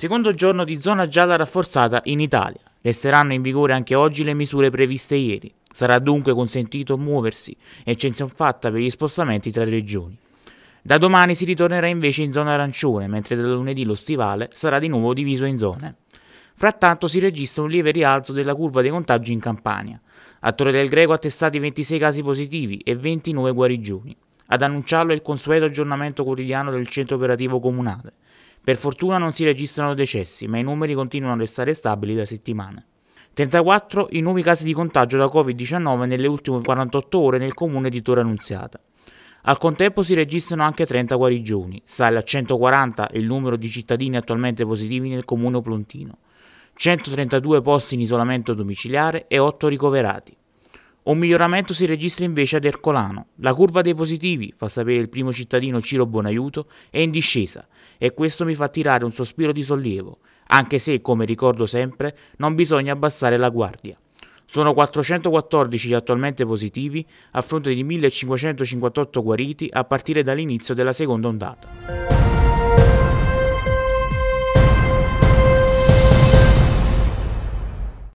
Secondo giorno di zona gialla rafforzata in Italia. Resteranno in vigore anche oggi le misure previste ieri. Sarà dunque consentito muoversi, eccezione fatta per gli spostamenti tra regioni. Da domani si ritornerà invece in zona arancione, mentre da lunedì lo stivale sarà di nuovo diviso in zone. Frattanto si registra un lieve rialzo della curva dei contagi in Campania. A Torre del Greco attestati 26 casi positivi e 29 guarigioni. Ad annunciarlo è il consueto aggiornamento quotidiano del centro operativo comunale. Per fortuna non si registrano decessi, ma i numeri continuano a restare stabili da settimane. 34 i nuovi casi di contagio da Covid-19 nelle ultime 48 ore nel comune di Torre Annunziata. Al contempo si registrano anche 30 guarigioni, sale a 140 il numero di cittadini attualmente positivi nel comune plontino, 132 posti in isolamento domiciliare e 8 ricoverati. Un miglioramento si registra invece ad Ercolano. La curva dei positivi, fa sapere il primo cittadino Ciro Bonaiuto, è in discesa e questo mi fa tirare un sospiro di sollievo, anche se, come ricordo sempre, non bisogna abbassare la guardia. Sono 414 gli attualmente positivi a fronte di 1558 guariti a partire dall'inizio della seconda ondata.